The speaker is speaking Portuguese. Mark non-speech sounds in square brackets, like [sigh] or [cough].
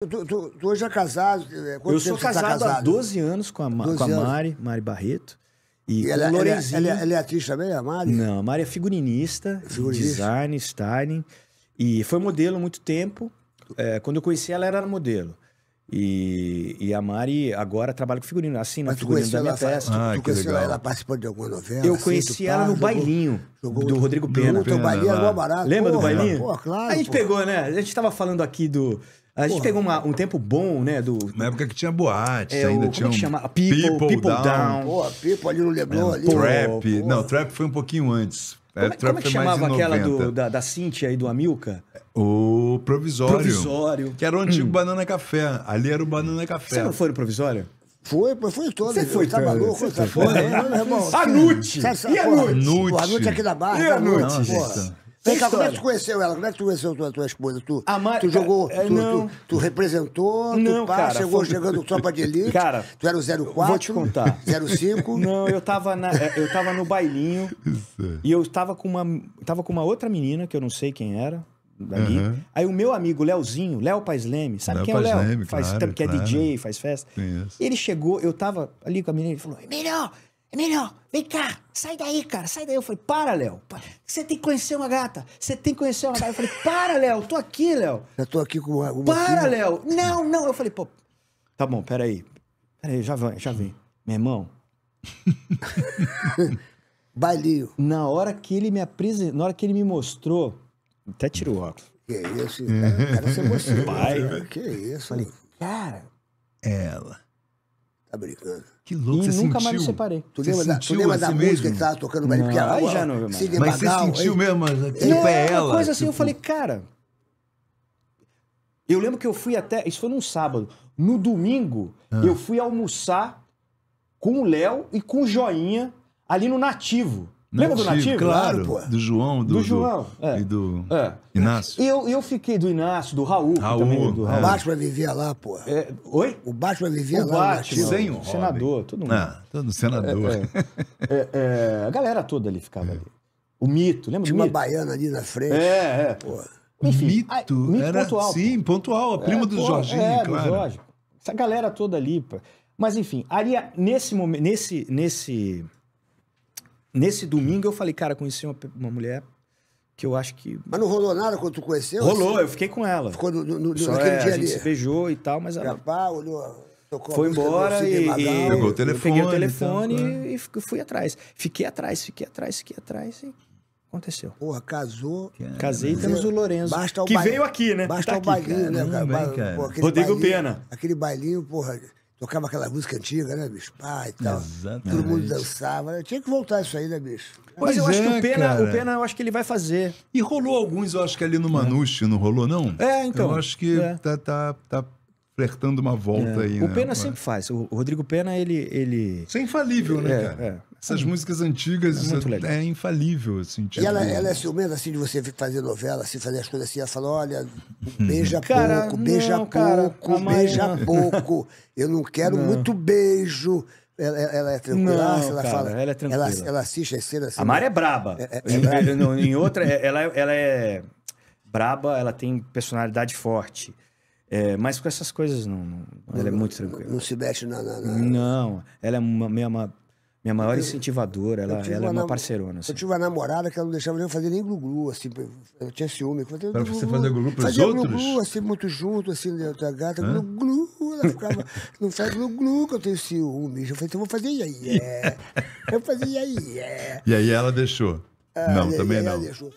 Tu, tu, tu, hoje é casado. Eh, quanto eu sou casado, tá casado, há 12 anos com a, Ma, com a Mari, Mari Barreto. E, e ela, é- Ela, é- ela, é- ela, é atriz também, a Mari? Não, a Mari é figurinista, figurinista. design, styling. E foi modelo há muito tempo. É, quando eu conheci ela, ela era modelo. E, e a Mari agora trabalha com figurino, assim na figurina da minha festa. Ah, tu conheceu legal. ela participou de alguma novela? Eu assim, conheci ela par, no jogou, bailinho jogou, do Rodrigo Pena. Pena, Pena bailinho, Lembra do bailinho? Pô, claro, a gente pegou, né? A gente estava falando aqui do a gente Porra. pegou uma, um tempo bom, né? Do, Na época que tinha boate, é, ainda o, é tinha. Como um... chama? People, People, People Down. Down. Pô, People ali no Leblon. É, ali. Trap. Não, Trap foi um pouquinho antes. Como, é, como é, é que chamava aquela do, da, da Cintia e do Amilca? O provisório. Provisório. Que era o antigo hum. Banana Café. Ali era o Banana Café. Você não foi no provisório? Foi, foi todo. Você foi, tá maluco? Você foi? Tá foi. É. A Nute! E a Nute? A Nute aqui da Barra. E a tá Nute? Vem cá, como é que tu conheceu ela? Como é que tu conheceu a tua, tua esposa? Tu, Mar... tu jogou, ah, tu, não. Tu, tu representou, não, tu pá, cara, chegou foi... jogando tropa de elite, cara, tu era o 04, vou te contar. 05. [laughs] Não, eu tava, na, eh, eu tava no bailinho e eu tava com, uma, tava com uma outra menina, que eu não sei quem era, dali. Uhum. Aí o meu amigo Léozinho, Léo Paz Leme, sabe quem é o Léo? Leme, faz claro, que é claro. DJ, faz festa. Ele chegou, eu tava ali com a menina, ele falou, melhor é melhor, vem cá, sai daí, cara, sai daí. Eu falei, para, Léo, você tem que conhecer uma gata, você tem que conhecer uma gata. Eu falei, para, Léo, tô aqui, Léo. Já tô aqui com uma. para, Léo, não, não. Eu falei, pô, tá bom, peraí, peraí, já vem, já vem. Meu irmão. [laughs] Bailinho. Na hora que ele me apresentou, na hora que ele me mostrou, até tirou o óculos. Que isso, cara, você mostrou. Pai. Que isso, falei, cara. Ela americana. Que louco, e você nunca sentiu? mais me separei. Tu lembra da, tu lembra assim da música mesmo? que tava tocando no Porque ela, aí já não, viu mais. Mas você sentiu aí, mesmo? Tipo, é, é ela. Uma coisa assim, tipo... eu falei, cara. Eu lembro que eu fui até. Isso foi num sábado. No domingo, ah. eu fui almoçar com o Léo e com o Joinha ali no Nativo. Lembra do nativo? Claro, claro do João, do, do João do, é. e do é. Inácio. Eu, eu fiquei do Inácio, do Raul. Raul também, é do é. Raul. O Batman vivia lá, pô. É. Oi? O Batman vivia o lá. Batman, Sem o senador, todo mundo. Ah, todo senador. É, a galera toda ali ficava ali. O mito, lembra Tinha do mito? uma baiana ali na frente. É, é. Pô. Enfim, mito, a, mito era, pontual. Sim, pontual. A prima do pô, Jorginho, é, claro. Do Jorge. Essa galera toda ali. Pô. Mas enfim, ali, nesse momento, nesse... nesse nesse domingo eu falei, cara, conheci uma, uma mulher que eu acho que. Mas não rolou nada quando tu conheceu? Rolou, assim? eu fiquei com ela. Ficou no, no, no Só naquele é, dia a gente se beijou e tal, mas ela. Pá, olhou. Tocou foi embora e, e pegou o telefone, peguei o telefone então, né? e, e fui atrás. Fiquei atrás, fiquei atrás, fiquei atrás e aconteceu. Porra, casou. Casei e temos o Lourenço. Basta o que veio aqui, né? Basta tá o aqui, bailinho, né, cara. né? Cara, Rodrigo bailinho, Pena. Aquele bailinho, porra. Tocava aquela música antiga, né, bicho? Pai e tal. Exatamente. Todo mundo dançava. Né? Tinha que voltar isso aí, né, bicho? Mas pois eu é, acho que o é, Pena, o Pena, eu acho que ele vai fazer. E rolou alguns, eu acho que ali no Manuche, não rolou, não? É, então. Eu acho que é. tá, tá, tá flertando uma volta é. aí, O né? Pena sempre faz. O Rodrigo Pena, ele... ele... Isso é infalível, né, é, cara? É. Essas músicas antigas é, é, é infalível, assim. Tipo e ela, ela é ciumenta, assim, de você fazer novela, assim, fazer as coisas assim, ela fala, olha, beija [laughs] cara, pouco, beija não, pouco, beija pouco. Eu não quero não. muito beijo. Ela, ela, é tranquila, não, ela cara, fala. Ela é tranquila. Ela, ela assiste as cenas. Assim, a Mari é né? braba. É, é, é em [laughs] outra, é, ela, é, ela é braba, ela tem personalidade forte. mas com essas coisas, não. não ela é muito tranquila. Não se mexe na. na, na... Não, ela é uma, meio uma minha maior eu, incentivadora, ela, ela é uma parceirona. Assim. Eu tive uma namorada que ela não deixava nem fazer nem glu-glu, assim. Eu tinha ciúme. Fazia, pra você fazer glu-glu pros fazia outros? Fazia glu assim, muito junto, assim, dentro da gata. Glu-glu, ela ficava... [laughs] não faz glu-glu que eu tenho ciúme. Eu falei, então vou fazer aí Yeah. É. [laughs] eu fazia aí Yeah. É. E aí ela deixou? Ah, não, também não. Ela deixou.